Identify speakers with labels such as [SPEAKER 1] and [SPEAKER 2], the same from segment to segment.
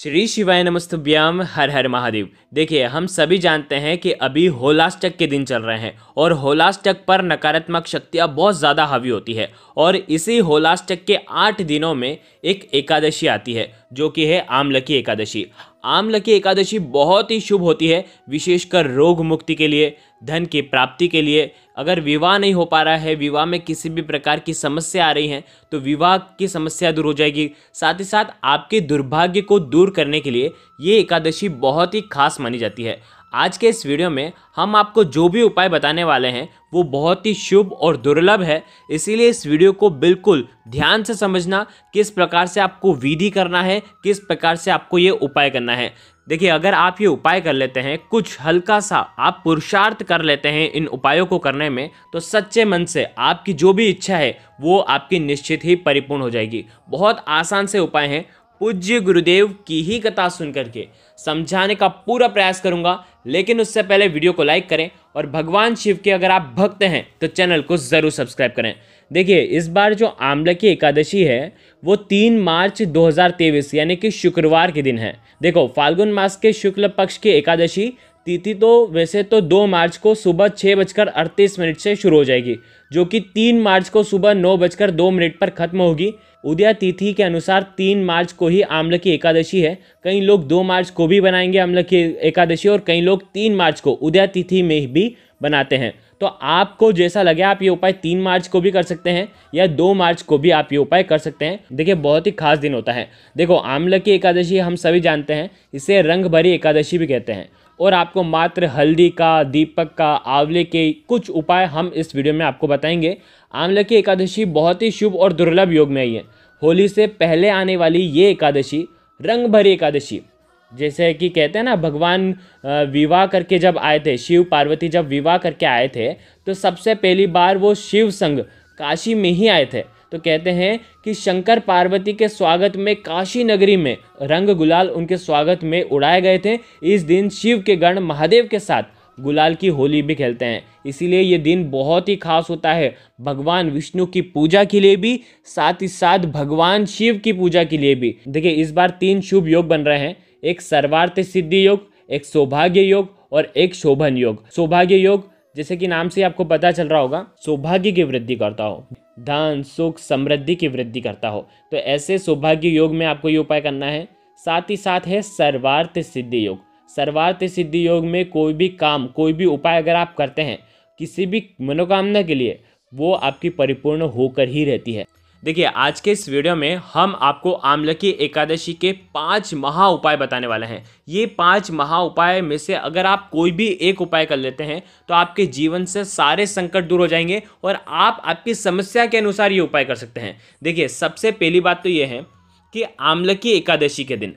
[SPEAKER 1] श्री शिवाय नमस्तभ्याम हर हर महादेव देखिए हम सभी जानते हैं कि अभी होलास्टक के दिन चल रहे हैं और होलास्टक पर नकारात्मक शक्तियाँ बहुत ज़्यादा हावी होती है और इसी होलास्टक के आठ दिनों में एक एकादशी आती है जो कि है आमलकी एकादशी आमला की एकादशी बहुत ही शुभ होती है विशेषकर रोग मुक्ति के लिए धन की प्राप्ति के लिए अगर विवाह नहीं हो पा रहा है विवाह में किसी भी प्रकार की समस्या आ रही है तो विवाह की समस्या दूर हो जाएगी साथ ही साथ आपके दुर्भाग्य को दूर करने के लिए ये एकादशी बहुत ही खास मानी जाती है आज के इस वीडियो में हम आपको जो भी उपाय बताने वाले हैं वो बहुत ही शुभ और दुर्लभ है इसीलिए इस वीडियो को बिल्कुल ध्यान से समझना किस प्रकार से आपको विधि करना है किस प्रकार से आपको ये उपाय करना है देखिए अगर आप ये उपाय कर लेते हैं कुछ हल्का सा आप पुरुषार्थ कर लेते हैं इन उपायों को करने में तो सच्चे मन से आपकी जो भी इच्छा है वो आपकी निश्चित ही परिपूर्ण हो जाएगी बहुत आसान से उपाय हैं पूज्य गुरुदेव की ही कथा सुन करके समझाने का पूरा प्रयास करूंगा लेकिन उससे पहले वीडियो को लाइक करें और भगवान शिव के अगर आप भक्त हैं तो चैनल को ज़रूर सब्सक्राइब करें देखिए इस बार जो आमले की एकादशी है वो तीन मार्च 2023 यानी कि शुक्रवार के दिन है देखो फाल्गुन मास के शुक्ल पक्ष की एकादशी तिथि तो वैसे तो दो मार्च को सुबह छः बजकर अड़तीस मिनट से शुरू हो जाएगी जो कि तीन मार्च को सुबह नौ बजकर दो मिनट पर खत्म होगी उदया तिथि के अनुसार तीन मार्च को ही आम्ल की एकादशी है कई लोग दो मार्च को भी बनाएंगे आम्ल की एकादशी और कई लोग तीन मार्च को उदया तिथि में भी बनाते हैं तो आपको जैसा लगे आप ये उपाय तीन मार्च को भी कर सकते हैं या दो मार्च को भी आप ये उपाय कर सकते हैं देखिए बहुत ही खास दिन होता है देखो आम्ल की एकादशी हम सभी जानते हैं इसे रंग भरी एकादशी भी कहते हैं और आपको मात्र हल्दी का दीपक का आंवले के कुछ उपाय हम इस वीडियो में आपको बताएंगे आंवले की एकादशी बहुत ही शुभ और दुर्लभ योग में आई है होली से पहले आने वाली ये एकादशी रंग भरी एकादशी जैसे कि कहते हैं ना भगवान विवाह करके जब आए थे शिव पार्वती जब विवाह करके आए थे तो सबसे पहली बार वो शिव संघ काशी में ही आए थे तो कहते हैं कि शंकर पार्वती के स्वागत में काशी नगरी में रंग गुलाल उनके स्वागत में उड़ाए गए थे इस दिन शिव के गण महादेव के साथ गुलाल की होली भी खेलते हैं इसीलिए ये दिन बहुत ही खास होता है भगवान विष्णु की पूजा के लिए भी साथ ही साथ भगवान शिव की पूजा के लिए भी देखिए इस बार तीन शुभ योग बन रहे हैं एक सर्वार्थ सिद्धि योग एक सौभाग्य योग और एक शोभन योग सौभाग्य योग जैसे कि नाम से आपको पता चल रहा होगा सौभाग्य की वृद्धि करता हो धन सुख समृद्धि की वृद्धि करता हो तो ऐसे सौभाग्य योग में आपको ये उपाय करना है साथ ही साथ है सर्वार्थ सिद्धि योग सर्वार्थ सिद्धि योग में कोई भी काम कोई भी उपाय अगर आप करते हैं किसी भी मनोकामना के लिए वो आपकी परिपूर्ण होकर ही रहती है देखिए आज के इस वीडियो में हम आपको आमलकी की एकादशी के पांच महा उपाय बताने वाले हैं ये पांच महा उपाय में से अगर आप कोई भी एक उपाय कर लेते हैं तो आपके जीवन से सारे संकट दूर हो जाएंगे और आप आपकी समस्या के अनुसार ये उपाय कर सकते हैं देखिए सबसे पहली बात तो ये है कि आमल की एकादशी के दिन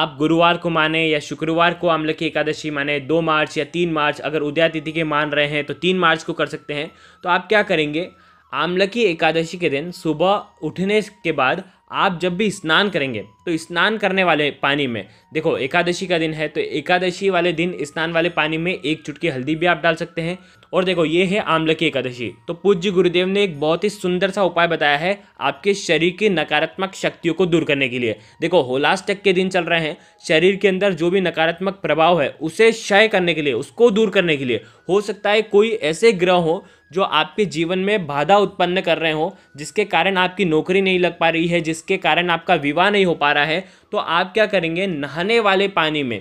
[SPEAKER 1] आप गुरुवार को माने या शुक्रवार को आमल की एकादशी माने दो मार्च या तीन मार्च अगर उदयातिथि तिथि के मान रहे हैं तो तीन मार्च को कर सकते हैं तो आप क्या करेंगे आमला की एकादशी के दिन सुबह उठने के बाद आप जब भी स्नान करेंगे तो स्नान करने वाले पानी में देखो एकादशी का दिन है तो एकादशी वाले दिन स्नान वाले पानी में एक चुटकी हल्दी भी आप डाल सकते हैं और देखो ये है आमल की एकादशी तो पूज्य गुरुदेव ने एक बहुत ही सुंदर सा उपाय बताया है आपके शरीर की नकारात्मक शक्तियों को दूर करने के लिए देखो होलास तक के दिन चल रहे हैं शरीर के अंदर जो भी नकारात्मक प्रभाव है उसे क्षय करने के लिए उसको दूर करने के लिए हो सकता है कोई ऐसे ग्रह हो जो आपके जीवन में बाधा उत्पन्न कर रहे हो जिसके कारण आपकी नौकरी नहीं लग पा रही है जिसके कारण आपका विवाह नहीं हो पा रहा है तो आप क्या करेंगे नहाने वाले पानी में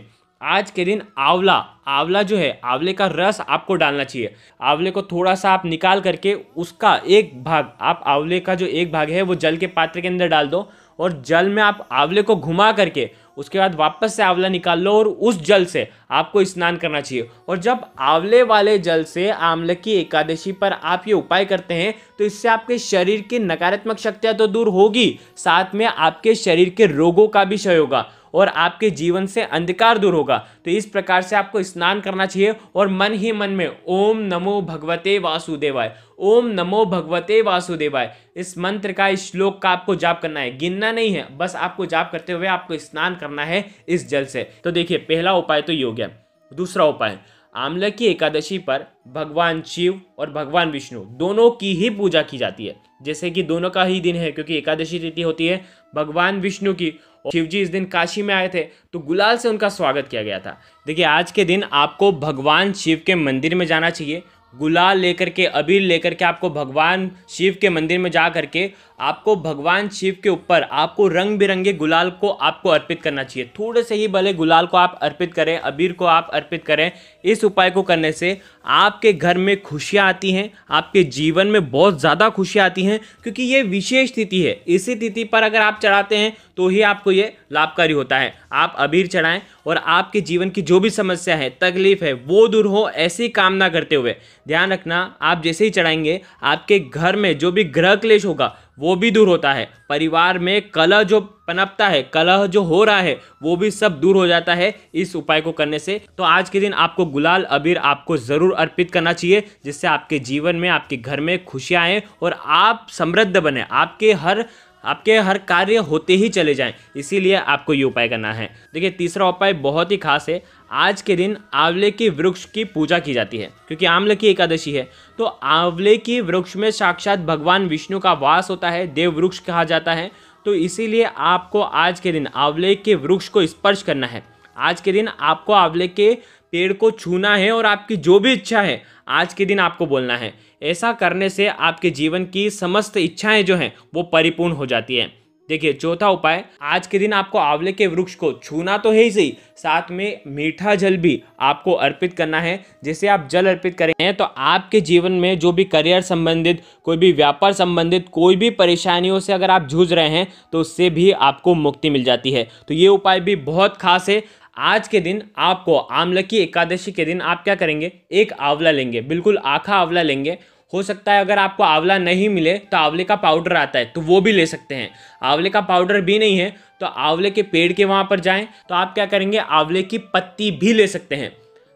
[SPEAKER 1] आज के दिन आंवला आंवला जो है आंवले का रस आपको डालना चाहिए आंवले को थोड़ा सा आप निकाल करके उसका एक भाग आप आंवले का जो एक भाग है वो जल के पात्र के अंदर डाल दो और जल में आप आंवले को घुमा करके उसके बाद वापस से आंवला निकाल लो और उस जल से आपको स्नान करना चाहिए और जब आंवले वाले जल से आंवले की एकादशी पर आप ये उपाय करते हैं तो इससे आपके शरीर की नकारात्मक शक्तियाँ तो दूर होगी साथ में आपके शरीर के रोगों का भी क्षय होगा और आपके जीवन से अंधकार दूर होगा तो इस प्रकार से आपको स्नान करना चाहिए और मन ही मन में ओम नमो भगवते वासुदेवाय ओम नमो भगवते वासुदेवाय इस मंत्र का इस श्लोक का आपको जाप करना है गिनना नहीं है बस आपको जाप करते हुए आपको स्नान करना है इस जल से तो देखिए पहला उपाय तो योग्य दूसरा उपाय आमला की एकादशी पर भगवान शिव और भगवान विष्णु दोनों की ही पूजा की जाती है जैसे कि दोनों का ही दिन है क्योंकि एकादशी तिथि होती है भगवान विष्णु की शिवजी इस दिन काशी में आए थे तो गुलाल से उनका स्वागत किया गया था देखिए आज के दिन आपको भगवान शिव के मंदिर में जाना चाहिए गुलाल लेकर के अबीर लेकर के आपको भगवान शिव के मंदिर में जा करके आपको भगवान शिव के ऊपर आपको रंग बिरंगे गुलाल को आपको अर्पित करना चाहिए थोड़े से ही भले गुलाल को आप अर्पित करें अबीर को आप अर्पित करें इस उपाय को करने से आपके घर में खुशियाँ आती हैं आपके जीवन में बहुत ज़्यादा खुशियाँ आती हैं क्योंकि ये विशेष तिथि है इसी तिथि पर अगर आप चढ़ाते हैं तो ही आपको ये लाभकारी होता है आप अबीर चढ़ाएँ और आपके जीवन की जो भी समस्या है तकलीफ है वो दूर हो ऐसी कामना करते हुए ध्यान रखना आप जैसे ही चढ़ाएंगे आपके घर में जो भी ग्रह क्लेश होगा वो भी दूर होता है परिवार में कलह जो पनपता है कलह जो हो रहा है वो भी सब दूर हो जाता है इस उपाय को करने से तो आज के दिन आपको गुलाल अबीर आपको ज़रूर अर्पित करना चाहिए जिससे आपके जीवन में आपके घर में खुशियाँ आएँ और आप समृद्ध बने आपके हर आपके हर कार्य होते ही चले जाएं इसीलिए आपको ये उपाय करना है देखिए तीसरा उपाय बहुत ही खास है आज के दिन आंवले के वृक्ष की पूजा की जाती है क्योंकि आंवले की एकादशी है तो आंवले की वृक्ष में साक्षात भगवान विष्णु का वास होता है देव वृक्ष कहा जाता है तो इसीलिए आपको आज के दिन आंवले के वृक्ष को स्पर्श करना है आज के दिन आपको आंवले के पेड़ को छूना है और आपकी जो भी इच्छा है आज के दिन आपको बोलना है ऐसा करने से आपके जीवन की समस्त इच्छाएं जो हैं वो परिपूर्ण हो जाती है देखिए चौथा उपाय आज के दिन आपको आंवले के वृक्ष को छूना तो है ही सही साथ में मीठा जल भी आपको अर्पित करना है जैसे आप जल अर्पित करेंगे तो आपके जीवन में जो भी करियर संबंधित कोई भी व्यापार संबंधित कोई भी परेशानियों से अगर आप जूझ रहे हैं तो उससे भी आपको मुक्ति मिल जाती है तो ये उपाय भी बहुत खास है आज के दिन आपको आमला की एकादशी के दिन आप क्या करेंगे एक आंवला लेंगे बिल्कुल आखा आंवला लेंगे हो सकता है अगर आपको आंवला नहीं मिले तो आंवले का पाउडर आता है तो वो भी ले सकते हैं आंवले का पाउडर भी नहीं है तो आंवले के पेड़ के वहाँ पर जाएं तो आप क्या करेंगे आंवले की पत्ती भी ले सकते हैं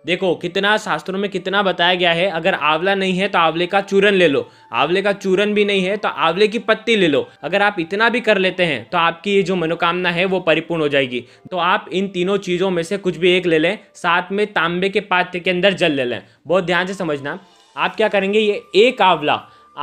[SPEAKER 1] देखो कितना शास्त्रों में कितना बताया गया है अगर आंवला नहीं है तो आंवले का चूरन ले लो आंवले का चूरन भी नहीं है तो आंवले की पत्ती ले लो अगर आप इतना भी कर लेते हैं तो आपकी ये जो मनोकामना है वो परिपूर्ण हो जाएगी तो आप इन तीनों चीज़ों में से कुछ भी एक ले लें साथ में तांबे के पात्र के अंदर जल ले लें बहुत ध्यान से समझना आप क्या करेंगे ये एक आंवला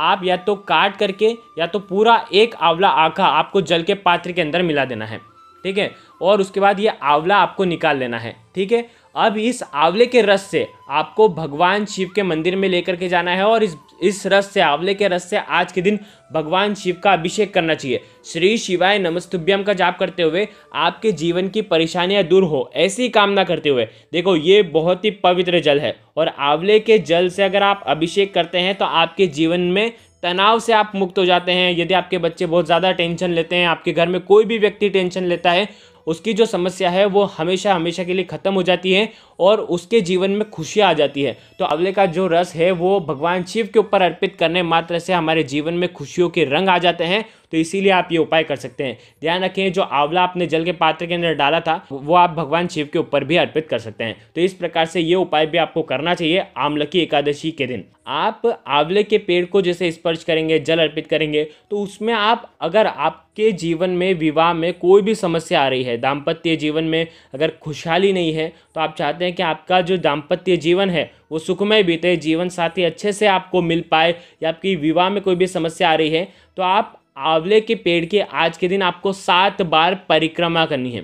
[SPEAKER 1] आप या तो काट करके या तो पूरा एक आंवला आखा आपको जल के पात्र के अंदर मिला देना है ठीक है और उसके बाद ये आंवला आपको निकाल लेना है ठीक है अब इस आंवले के रस से आपको भगवान शिव के मंदिर में लेकर के जाना है और इस इस रस से आंवले के रस से आज के दिन भगवान शिव का अभिषेक करना चाहिए श्री शिवाय नमस्तुभ्यम का जाप करते हुए आपके जीवन की परेशानियां दूर हो ऐसी कामना करते हुए देखो ये बहुत ही पवित्र जल है और आंवले के जल से अगर आप अभिषेक करते हैं तो आपके जीवन में तनाव से आप मुक्त हो जाते हैं यदि आपके बच्चे बहुत ज़्यादा टेंशन लेते हैं आपके घर में कोई भी व्यक्ति टेंशन लेता है उसकी जो समस्या है वो हमेशा हमेशा के लिए ख़त्म हो जाती है और उसके जीवन में खुशियाँ आ जाती है तो आंवले का जो रस है वो भगवान शिव के ऊपर अर्पित करने मात्र से हमारे जीवन में खुशियों के रंग आ जाते हैं तो इसीलिए आप ये उपाय कर सकते हैं ध्यान रखें जो आंवला आपने जल के पात्र के अंदर डाला था वो आप भगवान शिव के ऊपर भी अर्पित कर सकते हैं तो इस प्रकार से ये उपाय भी आपको करना चाहिए आमलकी एकादशी के दिन आप आंवले के पेड़ को जैसे स्पर्श करेंगे जल अर्पित करेंगे तो उसमें आप अगर आपके जीवन में विवाह में कोई भी समस्या आ रही है है दाम्पत्य जीवन में अगर खुशहाली नहीं है तो आप चाहते हैं कि आपका जो दाम्पत्य जीवन है वो सुखमय बीते जीवन साथी अच्छे से आपको मिल पाए या आपकी विवाह में कोई भी समस्या आ रही है तो आप आंवले के पेड़ के आज के दिन आपको सात बार परिक्रमा करनी है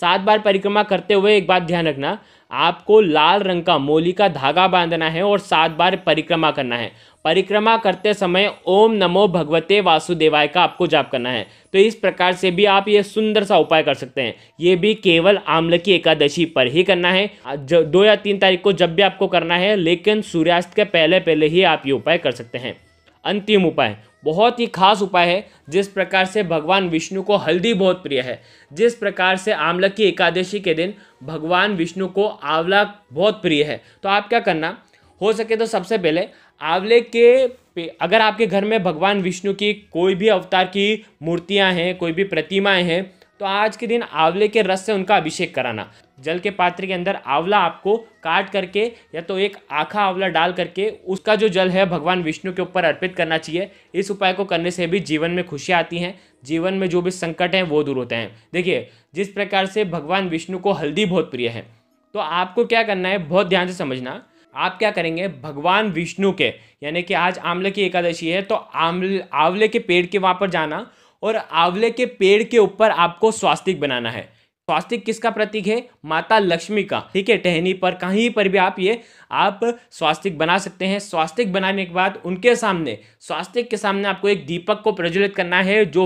[SPEAKER 1] सात बार परिक्रमा करते हुए एक बात ध्यान रखना आपको लाल रंग का मोली का धागा बांधना है और सात बार परिक्रमा करना है परिक्रमा करते समय ओम नमो भगवते वासुदेवाय का आपको जाप करना है तो इस प्रकार से भी आप ये सुंदर सा उपाय कर सकते हैं ये भी केवल आमल की एकादशी पर ही करना है दो या तीन तारीख को जब भी आपको करना है लेकिन सूर्यास्त के पहले पहले ही आप ये उपाय कर सकते हैं अंतिम उपाय बहुत ही खास उपाय है जिस प्रकार से भगवान विष्णु को हल्दी बहुत प्रिय है जिस प्रकार से आंवला की एकादशी के दिन भगवान विष्णु को आंवला बहुत प्रिय है तो आप क्या करना हो सके तो सबसे पहले आंवले के अगर आपके घर में भगवान विष्णु की कोई भी अवतार की मूर्तियाँ हैं कोई भी प्रतिमाएँ हैं तो आज के दिन आंवले के रस से उनका अभिषेक कराना जल के पात्र के अंदर आंवला आपको काट करके या तो एक आखा आंवला डाल करके उसका जो जल है भगवान विष्णु के ऊपर अर्पित करना चाहिए इस उपाय को करने से भी जीवन में खुशियाँ आती हैं जीवन में जो भी संकट हैं वो दूर होते हैं देखिए जिस प्रकार से भगवान विष्णु को हल्दी बहुत प्रिय है तो आपको क्या करना है बहुत ध्यान से समझना आप क्या करेंगे भगवान विष्णु के यानी कि आज आंवले की एकादशी है तो आंवले आंवले के पेड़ के वहाँ पर जाना और आंवले के पेड़ के ऊपर आपको स्वास्तिक बनाना है स्वास्तिक किसका प्रतीक है माता लक्ष्मी का ठीक है टहनी पर कहीं पर भी आप ये आप स्वास्तिक बना सकते हैं स्वास्तिक बनाने के बाद उनके सामने स्वास्तिक के सामने आपको एक दीपक को प्रज्वलित करना है जो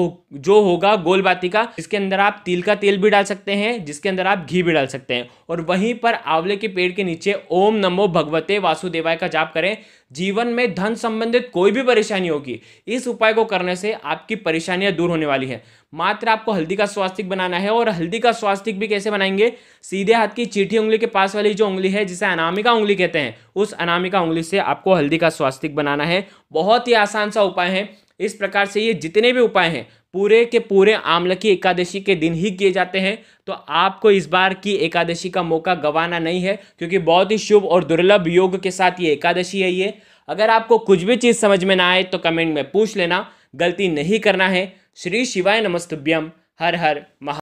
[SPEAKER 1] जो होगा गोलबाती का इसके अंदर आप तिल का तेल भी डाल सकते हैं जिसके अंदर आप घी भी डाल सकते हैं और वहीं पर आंवले के पेड़ के नीचे ओम नमो भगवते वासुदेवाय का जाप करें जीवन में धन संबंधित कोई भी परेशानी होगी इस उपाय को करने से आपकी परेशानियां दूर होने वाली है मात्र आपको हल्दी का स्वास्तिक बनाना है और हल्दी का स्वास्तिक भी कैसे बनाएंगे सीधे हाथ की चीठी उंगली के पास वाली जो उंगली है जिसे अनामिका उंगली कहते हैं कहते हैं उस अनामिका उंगली से आपको हल्दी का स्वास्तिक बनाना है बहुत ही आसान सा उपाय है इस प्रकार से ये जितने भी उपाय हैं पूरे के पूरे आमलकी एकादशी के दिन ही किए जाते हैं तो आपको इस बार की एकादशी का मौका गंवाना नहीं है क्योंकि बहुत ही शुभ और दुर्लभ योग के साथ ये एकादशी है ये अगर आपको कुछ भी चीज़ समझ में ना आए तो कमेंट में पूछ लेना गलती नहीं करना है श्री शिवाय नमस्तभ्यम हर हर महा